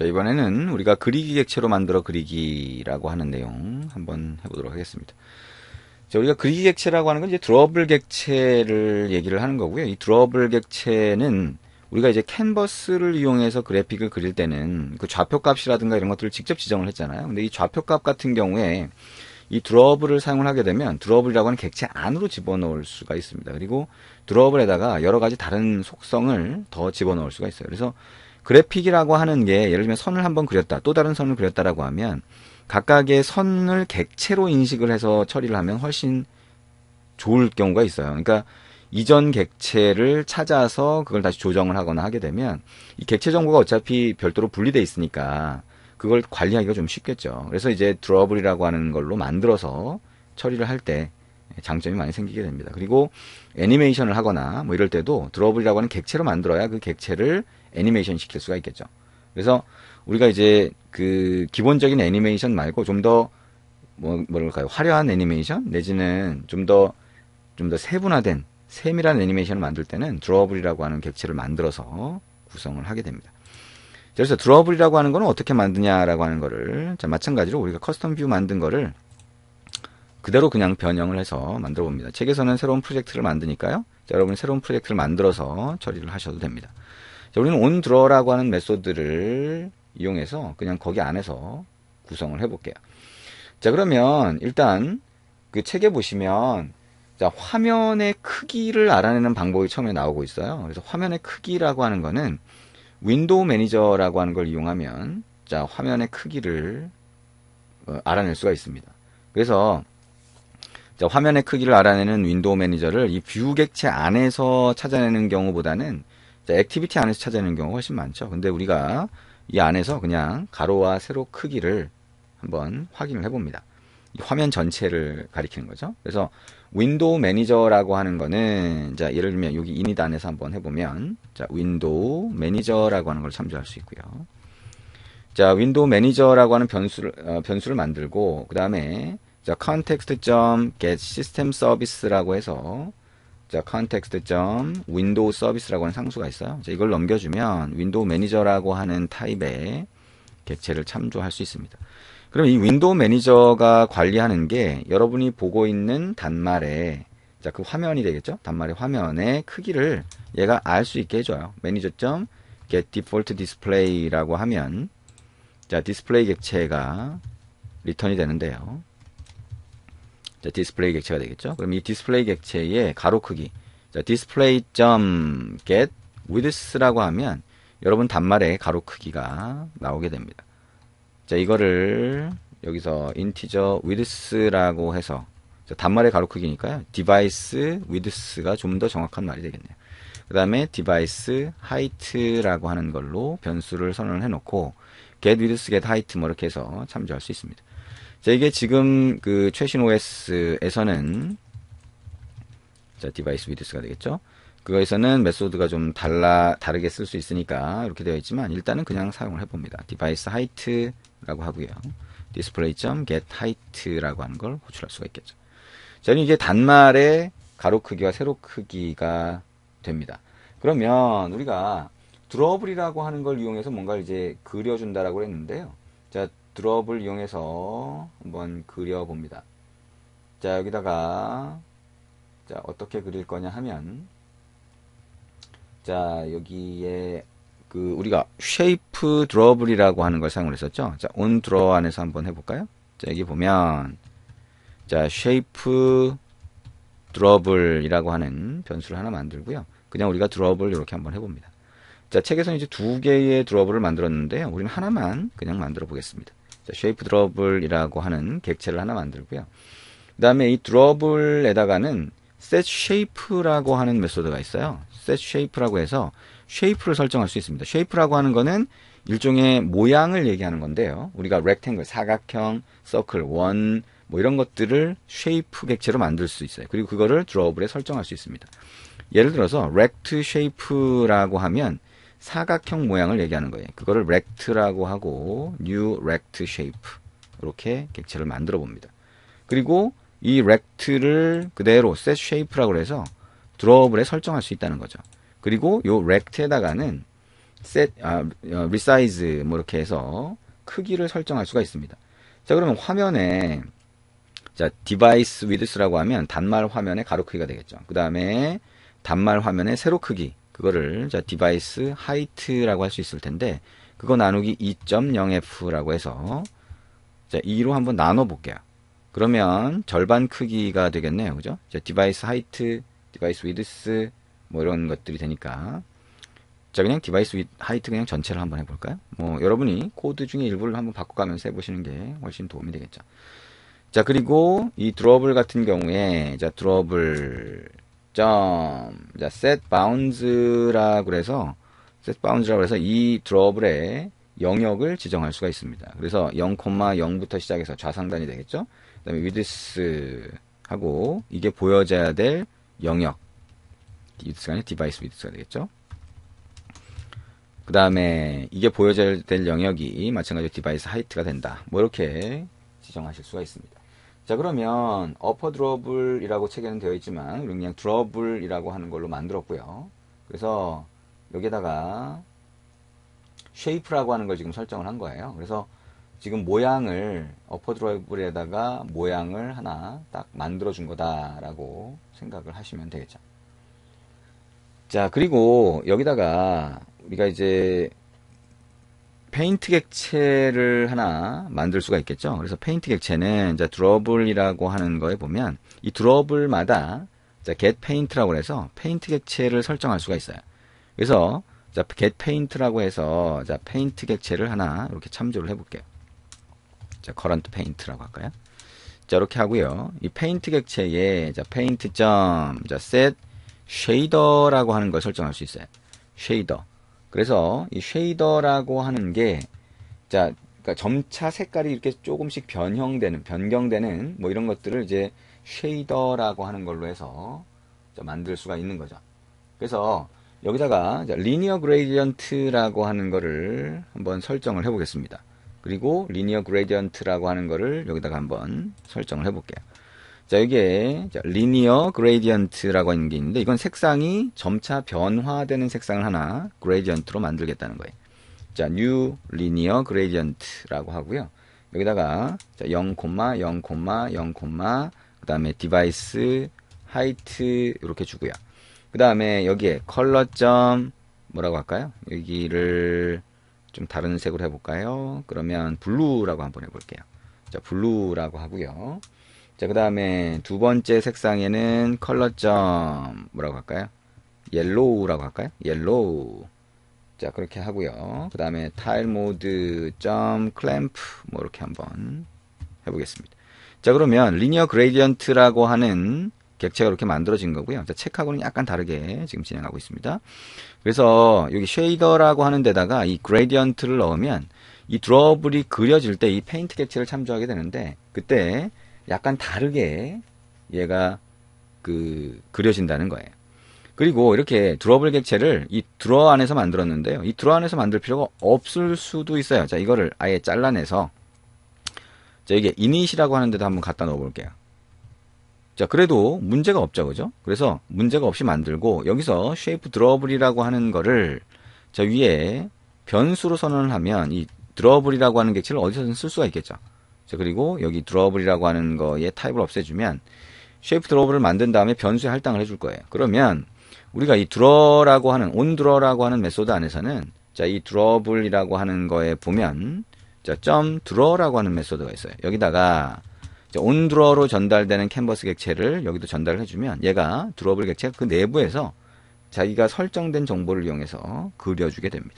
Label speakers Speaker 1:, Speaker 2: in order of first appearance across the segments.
Speaker 1: 자, 이번에는 우리가 그리기 객체로 만들어 그리기라고 하는 내용 한번 해보도록 하겠습니다. 자, 우리가 그리기 객체라고 하는 건 이제 드러블 객체를 얘기를 하는 거고요. 이 드러블 객체는 우리가 이제 캔버스를 이용해서 그래픽을 그릴 때는 그 좌표 값이라든가 이런 것들을 직접 지정을 했잖아요. 근데 이 좌표 값 같은 경우에 이 드러블을 사용을 하게 되면 드러블이라고 하는 객체 안으로 집어넣을 수가 있습니다. 그리고 드러블에다가 여러 가지 다른 속성을 더 집어넣을 수가 있어요. 그래서 그래픽이라고 하는 게 예를 들면 선을 한번 그렸다 또 다른 선을 그렸다라고 하면 각각의 선을 객체로 인식을 해서 처리를 하면 훨씬 좋을 경우가 있어요. 그러니까 이전 객체를 찾아서 그걸 다시 조정을 하거나 하게 되면 이 객체 정보가 어차피 별도로 분리돼 있으니까 그걸 관리하기가 좀 쉽겠죠. 그래서 이제 드러블이라고 하는 걸로 만들어서 처리를 할 때 장점이 많이 생기게 됩니다. 그리고 애니메이션을 하거나 뭐 이럴 때도 드러블이라고 하는 객체로 만들어야 그 객체를 애니메이션 시킬 수가 있겠죠. 그래서 우리가 이제 그 기본적인 애니메이션 말고 좀 더 뭐, 뭐랄까요. 화려한 애니메이션? 내지는 좀 더, 좀 더 세분화된, 세밀한 애니메이션을 만들 때는 드러블이라고 하는 객체를 만들어서 구성을 하게 됩니다. 그래서 드러블이라고 하는 거는 어떻게 만드냐라고 하는 거를, 자, 마찬가지로 우리가 커스텀 뷰 만든 거를 그대로 그냥 변형을 해서 만들어 봅니다. 책에서는 새로운 프로젝트를 만드니까요. 자, 여러분 이 새로운 프로젝트를 만들어서 처리를 하셔도 됩니다. 자, 우리는 온드러라고 하는 메소드를 이용해서 그냥 거기 안에서 구성을 해볼게요. 자, 그러면 일단 그 책에 보시면 자, 화면의 크기를 알아내는 방법이 처음에 나오고 있어요. 그래서 화면의 크기라고 하는 거는 윈도우 매니저라고 하는 걸 이용하면 자, 화면의 크기를 어, 알아낼 수가 있습니다. 그래서 자, 화면의 크기를 알아내는 윈도우 매니저를 이 뷰 객체 안에서 찾아내는 경우보다는 액티비티 안에서 찾아내는 경우가 훨씬 많죠. 근데 우리가 이 안에서 그냥 가로와 세로 크기를 한번 확인을 해봅니다. 화면 전체를 가리키는 거죠. 그래서 윈도우 매니저라고 하는 거는 자 예를 들면 여기 이닛 안에서 한번 해보면 자 윈도우 매니저라고 하는 걸 참조할 수 있고요. 자 윈도우 매니저라고 하는 변수를 어, 변수를 만들고 그 다음에 자 context.get system 라고 해서 자, 컨텍스트 점 윈도우 서비스라고 하는 상수가 있어요. 이걸 넘겨주면 윈도우 매니저라고 하는 타입의 객체를 참조할 수 있습니다. 그럼 이 윈도우 매니저가 관리하는 게 여러분이 보고 있는 단말의 자, 그 화면이 되겠죠? 단말의 화면의 크기를 얘가 알 수 있게 해줘요. 매니저 점 get default display라고 하면 자, 디스플레이 객체가 리턴이 되는데요. 디스플레이 객체가 되겠죠. 그럼 이 디스플레이 객체의 가로 크기 자, 디스플레이 점 get width라고 s 하면 여러분 단말의 가로 크기가 나오게 됩니다. 자, 이거를 여기서 인티저 width라고 s 해서 자, 단말의 가로 크기니까요. 디바이스 width가 s 좀더 정확한 말이 되겠네요. 그 다음에 디바이스 height라고 하는 걸로 변수를 선언해 을 놓고 get width, s get height 뭐 이렇게 해서 참조할 수 있습니다. 자, 이게 지금 그 최신 OS에서는 자, 디바이스 위드스가 되겠죠? 그거에서는 메소드가 좀 달라 다르게 쓸 수 있으니까 이렇게 되어 있지만 일단은 그냥 사용을 해봅니다. 디바이스 하이트라고 하고요. 디스플레이점 get height라고 하는 걸 호출할 수가 있겠죠. 저는 이제 단말의 가로 크기와 세로 크기가 됩니다. 그러면 우리가 드러블이라고 하는 걸 이용해서 뭔가 이제 그려준다라고 했는데요. 드롭을 이용해서 한번 그려봅니다. 자 여기다가 자 어떻게 그릴 거냐 하면 자 여기에 그 우리가 shape d r a w a b l e 이라고 하는 걸 사용을 했었죠. 자, on draw 안에서 한번 해 볼까요? 자, 여기 보면 자, a w a b l e 이라고 하는 변수를 하나 만들고요. 그냥 우리가 드러블 이렇게 한번 해 봅니다. 자, 책에서는 이제 두 개의 드러블을 만들었는데요. 우리는 하나만 그냥 만들어 보겠습니다. 자, 쉐이프 드러블이라고 하는 객체를 하나 만들고요. 그 다음에 이 드러블에다가는 set shape라고 하는 메소드가 있어요. set shape라고 해서 쉐이프를 설정할 수 있습니다. 쉐이프라고 하는 거는 일종의 모양을 얘기하는 건데요. 우리가 렉탱글, 사각형, 서클, 원, 뭐 이런 것들을 쉐이프 객체로 만들 수 있어요. 그리고 그거를 드러블에 설정할 수 있습니다. 예를 들어서 렉트 쉐이프라고 하면 사각형 모양을 얘기하는 거예요. 그거를 렉트라고 하고 new rect shape 이렇게 객체를 만들어 봅니다. 그리고 이 렉트를 그대로 set shape라고 해서 드러블에 설정할 수 있다는 거죠. 그리고 요 렉트에다가는 set 아, 어, resize 뭐 이렇게 해서 크기를 설정할 수가 있습니다. 자 그러면 화면에 자 디바이스 위드스라고 하면 단말 화면의 가로 크기가 되겠죠. 그 다음에 단말 화면의 세로 크기 그거를 자 디바이스 하이트라고 할 수 있을 텐데 그거 나누기 2.0f라고 해서 자 2로 한번 나눠 볼게요. 그러면 절반 크기가 되겠네요. 그죠? 자 디바이스 하이트, 디바이스 위드스 뭐 이런 것들이 되니까 자 그냥 디바이스 위, 하이트 그냥 전체를 한번 해볼까요? 뭐 여러분이 코드 중에 일부를 한번 바꿔가면서 해보시는 게 훨씬 도움이 되겠죠. 자 그리고 이 드러블 같은 경우에 자 드러블 점. 자, set bounds라고 그서 set bounds라고 해서 이 드러블의 영역을 지정할 수가 있습니다. 그래서 0,0부터 시작해서 좌상단이 되겠죠. 그다음에 width 하고 이게 보여져야 될 영역 width가 아니라 디바이스 width가 되겠죠. 그 다음에 이게 보여져야 될 영역이 마찬가지로 디바이스 하이트가 된다. 뭐 이렇게 지정하실 수가 있습니다. 자 그러면 어퍼 드러블이라고 체계는 되어 있지만 우리 그냥 드러블이라고 하는 걸로 만들었고요. 그래서 여기에다가 쉐이프라고 하는 걸 지금 설정을 한 거예요. 그래서 지금 모양을 어퍼 드러블에다가 모양을 하나 딱 만들어 준 거다라고 생각을 하시면 되겠죠. 자 그리고 여기다가 우리가 이제 페인트 객체를 하나 만들 수가 있겠죠. 그래서 페인트 객체는 이제 드러블이라고 하는 거에 보면 이 드러블마다 자, get paint라고 해서 페인트 객체를 설정할 수가 있어요. 그래서 자, get paint라고 해서 자, 페인트 객체를 하나 이렇게 참조를 해 볼게요. 자, current paint라고 할까요? 자, 이렇게 하고요. 이 페인트 객체에 자, 페인트 점, 자, set shader라고 하는 걸 설정할 수 있어요. shader. 그래서 이 쉐이더라고 하는 게, 자, 그러니까 점차 색깔이 이렇게 조금씩 변형되는, 변경되는 뭐 이런 것들을 이제 쉐이더라고 하는 걸로 해서 만들 수가 있는 거죠. 그래서 여기다가 리니어 그레디언트라고 이 하는 거를 한번 설정을 해보겠습니다. 그리고 리니어 그레디언트라고 이 하는 거를 여기다가 한번 설정을 해볼게요. 자, 여기에 자, 리니어 그레디언트라고 하는 게 있는데 이건 색상이 점차 변화되는 색상을 하나 그레디언트로 만들겠다는 거예요. 자, 뉴 리니어 그레 e a r g 라고 하고요. 여기다가 자, 0, 0, 0, 그다음에 디바이스 h 이트 이렇게 주고요. 그다음에 여기에 컬러점 뭐라고 할까요? 여기를 좀 다른 색으로 해 볼까요? 그러면 블루라고 한번 해 볼게요. 자, 블루라고 하고요. 자, 그 다음에 두 번째 색상에는 컬러점, 뭐라고 할까요? 옐로우라고 할까요? 옐로우. 자, 그렇게 하고요. 그 다음에 타일 모드 점 클램프 뭐 이렇게 한번 해보겠습니다. 자, 그러면 리니어 그레디언트라고 하는 객체가 이렇게 만들어진 거고요. 자, 책하고는 약간 다르게 지금 진행하고 있습니다. 그래서 여기 쉐이더라고 하는 데다가 이 그레디언트를 넣으면 이 드러블이 그려질 때 이 페인트 객체를 참조하게 되는데 그때 약간 다르게 얘가 그 그려진다는 거예요. 그리고 이렇게 드러블 객체를 이 드러 안에서 만들었는데요. 이 드러 안에서 만들 필요가 없을 수도 있어요. 자, 이거를 아예 잘라내서 자, 이게 이니시라고 하는 데도 한번 갖다 넣어 볼게요. 자, 그래도 문제가 없죠. 그죠? 그래서 문제가 없이 만들고 여기서 쉐이프 드러블이라고 하는 거를 자, 위에 변수로 선언을 하면 이 드러블이라고 하는 객체를 어디서든 쓸 수가 있겠죠. 그리고 여기 드러블이라고 하는 거에 타입을 없애주면 쉐이프 드러블을 만든 다음에 변수에 할당을 해줄 거예요. 그러면 우리가 이 드러라고 하는 온드러라고 하는 메소드 안에서는 자이 드러블이라고 하는 거에 보면 자점 드러라고 하는 메소드가 있어요. 여기다가 온드러로 전달되는 캔버스 객체를 여기도 전달을 해주면 얘가 드러블 객체그 내부에서 자기가 설정된 정보를 이용해서 그려주게 됩니다.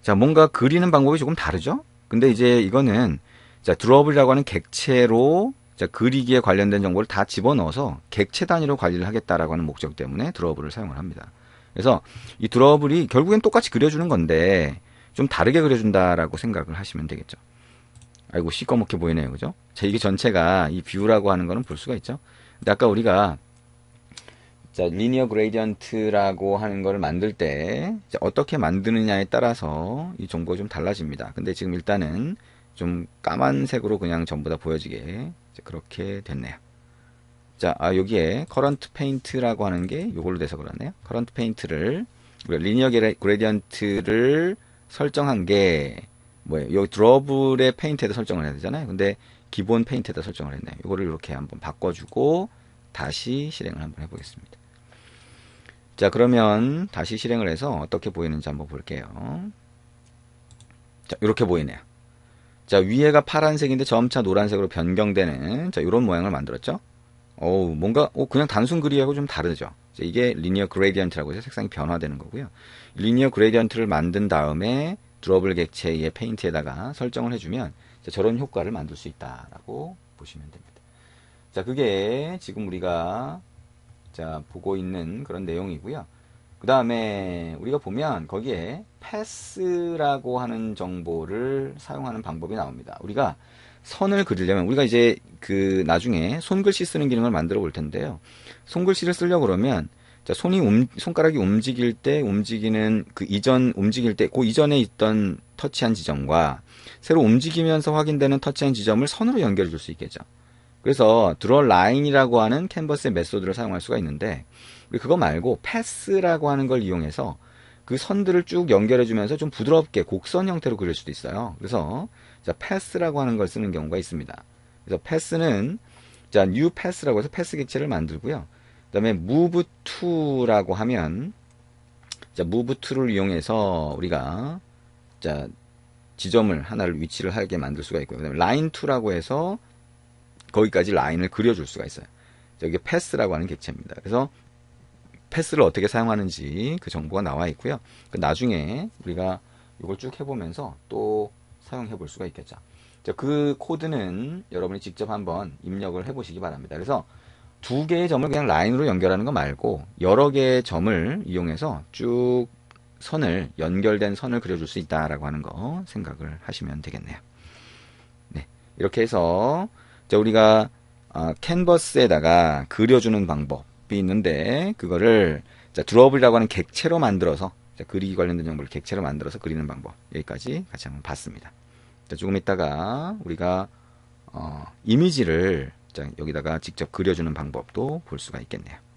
Speaker 1: 자 뭔가 그리는 방법이 조금 다르죠? 근데 이제 이거는 자, 드롭이라고 하는 객체로 자, 그리기에 관련된 정보를 다 집어넣어서 객체 단위로 관리를 하겠다라고 하는 목적 때문에 드러블을 사용을 합니다. 그래서 이 드러블이 결국엔 똑같이 그려주는 건데 좀 다르게 그려준다라고 생각을 하시면 되겠죠. 아이고 시꺼멓게 보이네요, 그죠? 자, 이게 전체가 이 뷰라고 하는 거는 볼 수가 있죠. 근데 아까 우리가 자, 리니어 그레이디언트라고 하는 거를 만들 때 어떻게 만드느냐에 따라서 이 정보가 좀 달라집니다. 근데 지금 일단은 좀 까만색으로 그냥 전부 다 보여지게 그렇게 됐네요. 자, 아, 여기에 커런트 페인트라고 하는 게 이걸로 돼서 그렇네요. 커런트 페인트를 리니어 그레디언트를 설정한 게 뭐예요? 여기 드러블의 페인트에다 설정을 해야 되잖아요. 근데 기본 페인트에다 설정을 했네요. 이거를 이렇게 한번 바꿔주고 다시 실행을 한번 해보겠습니다. 자 그러면 다시 실행을 해서 어떻게 보이는지 한번 볼게요. 자 이렇게 보이네요. 자, 위에가 파란색인데 점차 노란색으로 변경되는 자, 이런 모양을 만들었죠. 어우, 뭔가 어, 그냥 단순 그리하고 좀 다르죠. 자, 이게 리니어 그레디언트라고 해서 색상이 변화되는 거고요. 리니어 그레디언트를 만든 다음에 드러블 객체의 페인트에다가 설정을 해주면 자, 저런 효과를 만들 수 있다라고 보시면 됩니다. 자, 그게 지금 우리가 자, 보고 있는 그런 내용이고요. 그 다음에 우리가 보면 거기에 패스라고 하는 정보를 사용하는 방법이 나옵니다. 우리가 선을 그리려면 우리가 이제 그 나중에 손글씨 쓰는 기능을 만들어 볼 텐데요. 손글씨를 쓰려고 그러면 자, 손이 움, 손가락이 움직일 때 움직이는 그 이전 움직일 때 그 이전에 있던 터치한 지점과 새로 움직이면서 확인되는 터치한 지점을 선으로 연결해 줄 수 있겠죠. 그래서 드러 라인이라고 하는 캔버스의 메소드를 사용할 수가 있는데 그거 말고 패스라고 하는 걸 이용해서 그 선들을 쭉 연결해주면서 좀 부드럽게 곡선 형태로 그릴 수도 있어요. 그래서 자, 패스라고 하는 걸 쓰는 경우가 있습니다. 그래서 패스는 자, new pass라고 해서 패스 객체를 만들고요. 그 다음에 move to라고 하면 자, move to를 이용해서 우리가 자, 지점을 하나를 위치를 하게 만들 수가 있고요. 그다음에 line to라고 해서 거기까지 라인을 그려줄 수가 있어요. 자, 이게 패스라고 하는 객체입니다. 그래서 패스를 어떻게 사용하는지 그 정보가 나와 있고요. 그 나중에 우리가 이걸 쭉 해보면서 또 사용해 볼 수가 있겠죠. 그 코드는 여러분이 직접 한번 입력을 해보시기 바랍니다. 그래서 두 개의 점을 그냥 라인으로 연결하는 거 말고 여러 개의 점을 이용해서 쭉 선을 연결된 선을 그려줄 수 있다라고 하는 거 생각을 하시면 되겠네요. 네, 이렇게 해서 우리가 아, 캔버스에다가 그려주는 방법 값이 있는데 그거를 자, 드롭이라고 하는 객체로 만들어서 자, 그리기 관련된 정보를 객체로 만들어서 그리는 방법 여기까지 같이 한번 봤습니다. 자, 조금 있다가 우리가 어, 이미지를 자, 여기다가 직접 그려주는 방법도 볼 수가 있겠네요.